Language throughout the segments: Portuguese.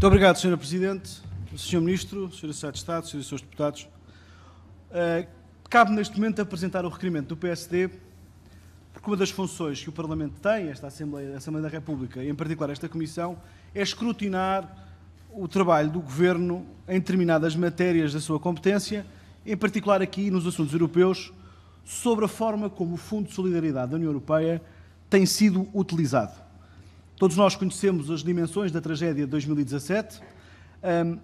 Muito obrigado, Sr. Presidente, Sr. Ministro, Sr. Secretário de Estado, Srs. e Srs. Deputados. Uh, cabe neste momento apresentar o requerimento do PSD, porque uma das funções que o Parlamento tem, esta Assembleia, Assembleia da República, e em particular esta Comissão, é escrutinar o trabalho do Governo em determinadas matérias da sua competência, em particular aqui nos assuntos europeus, sobre a forma como o Fundo de Solidariedade da União Europeia tem sido utilizado. Todos nós conhecemos as dimensões da tragédia de 2017.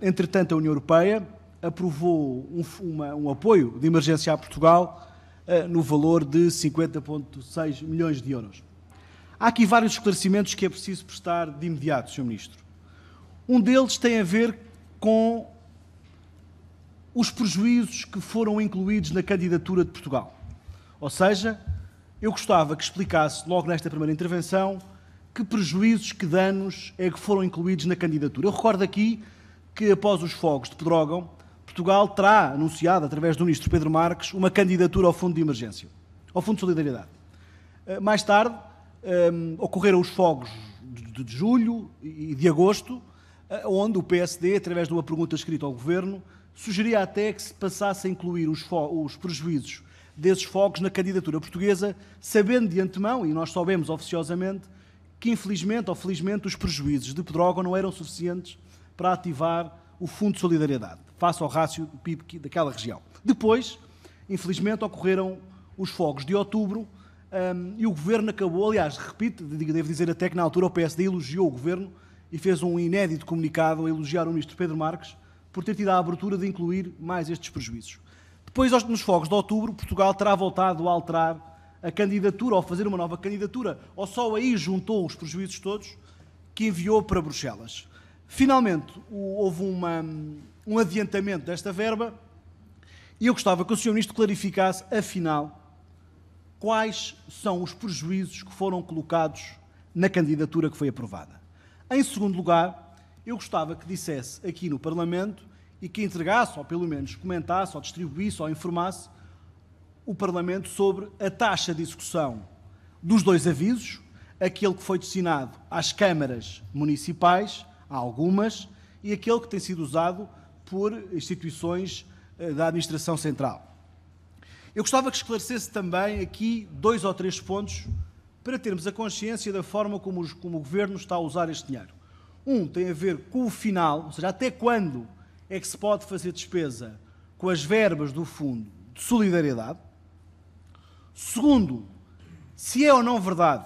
Entretanto, a União Europeia aprovou um, uma, um apoio de emergência a Portugal ah, no valor de 50,6 milhões de euros. Há aqui vários esclarecimentos que é preciso prestar de imediato, Sr. Ministro. Um deles tem a ver com os prejuízos que foram incluídos na candidatura de Portugal. Ou seja, eu gostava que explicasse logo nesta primeira intervenção que prejuízos, que danos é que foram incluídos na candidatura. Eu recordo aqui que após os fogos de Pedrógão, Portugal terá anunciado, através do ministro Pedro Marques, uma candidatura ao Fundo de Emergência, ao Fundo de Solidariedade. Eh, mais tarde, um, ehm, ocorreram os fogos de, de julho e de agosto, eh, onde o PSD, através de uma pergunta escrita ao Governo, sugeria até que se passasse a incluir os, os prejuízos desses fogos na candidatura portuguesa, sabendo de antemão, e nós soubemos oficiosamente, que infelizmente ou felizmente os prejuízos de Pedrógão não eram suficientes para ativar o Fundo de Solidariedade, face ao rácio do PIB daquela região. Depois, infelizmente, ocorreram os fogos de outubro um, e o governo acabou, aliás, repito, devo dizer até que na altura o PSD elogiou o governo e fez um inédito comunicado a elogiar o ministro Pedro Marques por ter tido a abertura de incluir mais estes prejuízos. Depois, nos fogos de outubro, Portugal terá voltado a alterar a candidatura ou fazer uma nova candidatura, ou só aí juntou os prejuízos todos que enviou para Bruxelas. Finalmente, houve uma, um adiantamento desta verba e eu gostava que o Sr. Ministro clarificasse, afinal, quais são os prejuízos que foram colocados na candidatura que foi aprovada. Em segundo lugar, eu gostava que dissesse aqui no Parlamento e que entregasse, ou pelo menos comentasse, ou distribuísse, ou informasse, o Parlamento sobre a taxa de execução dos dois avisos, aquele que foi destinado às câmaras municipais, a algumas, e aquele que tem sido usado por instituições eh, da Administração Central. Eu gostava que esclarecesse também aqui dois ou três pontos para termos a consciência da forma como, os, como o Governo está a usar este dinheiro. Um tem a ver com o final, ou seja, até quando é que se pode fazer despesa com as verbas do Fundo de Solidariedade, Segundo, se é ou não verdade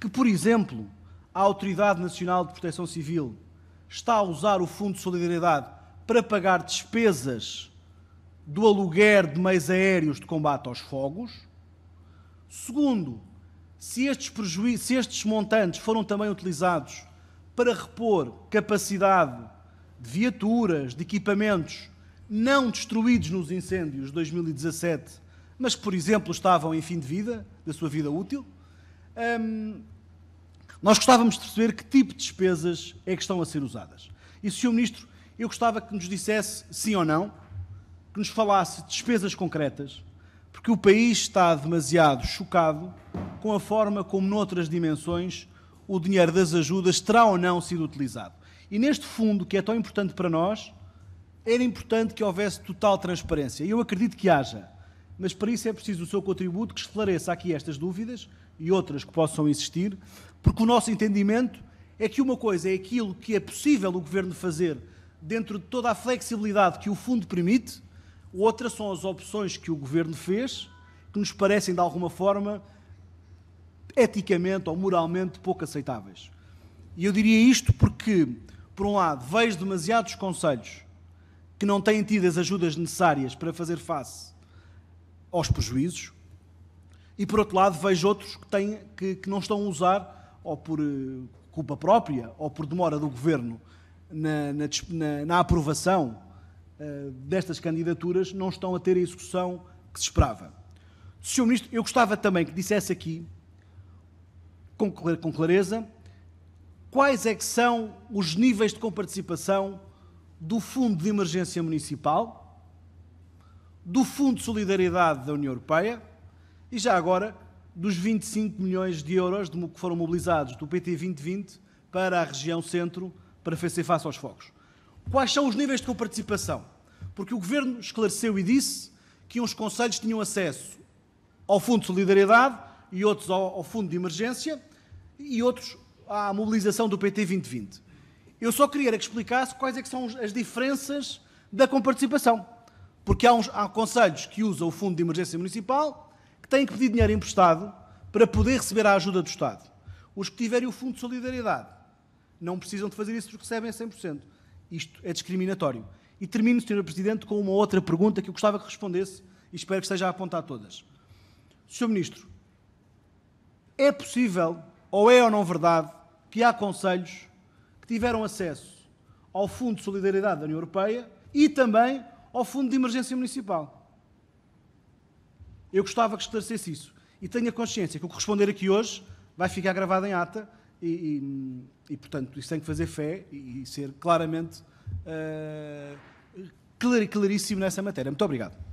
que, por exemplo, a Autoridade Nacional de Proteção Civil está a usar o Fundo de Solidariedade para pagar despesas do aluguer de meios aéreos de combate aos fogos. Segundo, se estes, se estes montantes foram também utilizados para repor capacidade de viaturas, de equipamentos não destruídos nos incêndios de 2017 mas que, por exemplo, estavam em fim de vida, da sua vida útil. Hum, nós gostávamos de perceber que tipo de despesas é que estão a ser usadas. E, Sr. Ministro, eu gostava que nos dissesse sim ou não, que nos falasse de despesas concretas, porque o país está demasiado chocado com a forma como, noutras dimensões, o dinheiro das ajudas terá ou não sido utilizado. E neste fundo, que é tão importante para nós, era importante que houvesse total transparência. E eu acredito que haja mas para isso é preciso o seu contributo que esclareça aqui estas dúvidas e outras que possam existir, porque o nosso entendimento é que uma coisa é aquilo que é possível o Governo fazer dentro de toda a flexibilidade que o Fundo permite, outra são as opções que o Governo fez, que nos parecem, de alguma forma, eticamente ou moralmente pouco aceitáveis. E eu diria isto porque, por um lado, vejo demasiados conselhos que não têm tido as ajudas necessárias para fazer face aos prejuízos, e por outro lado vejo outros que, têm, que, que não estão a usar, ou por eh, culpa própria, ou por demora do governo na, na, na aprovação uh, destas candidaturas, não estão a ter a execução que se esperava. Senhor Ministro, eu gostava também que dissesse aqui, com, com clareza, quais é que são os níveis de comparticipação do Fundo de Emergência Municipal do Fundo de Solidariedade da União Europeia e já agora dos 25 milhões de euros de, que foram mobilizados do PT 2020 para a região centro para fazer face aos fogos. Quais são os níveis de coparticipação? Porque o Governo esclareceu e disse que uns conselhos tinham acesso ao Fundo de Solidariedade e outros ao, ao Fundo de Emergência e outros à mobilização do PT 2020. Eu só queria que explicasse quais é que são as diferenças da comparticipação. Porque há, uns, há conselhos que usam o Fundo de Emergência Municipal que têm que pedir dinheiro emprestado para poder receber a ajuda do Estado. Os que tiverem o Fundo de Solidariedade não precisam de fazer isso porque recebem 100%. Isto é discriminatório. E termino, Sr. Presidente, com uma outra pergunta que eu gostava que respondesse e espero que esteja a apontar todas. Sr. Ministro, é possível, ou é ou não verdade, que há conselhos que tiveram acesso ao Fundo de Solidariedade da União Europeia e também ao Fundo de Emergência Municipal. Eu gostava que esclarecesse isso. E tenha consciência que o que responder aqui hoje vai ficar gravado em ata e, e, e portanto, isso tem que fazer fé e, e ser claramente uh, claríssimo nessa matéria. Muito obrigado.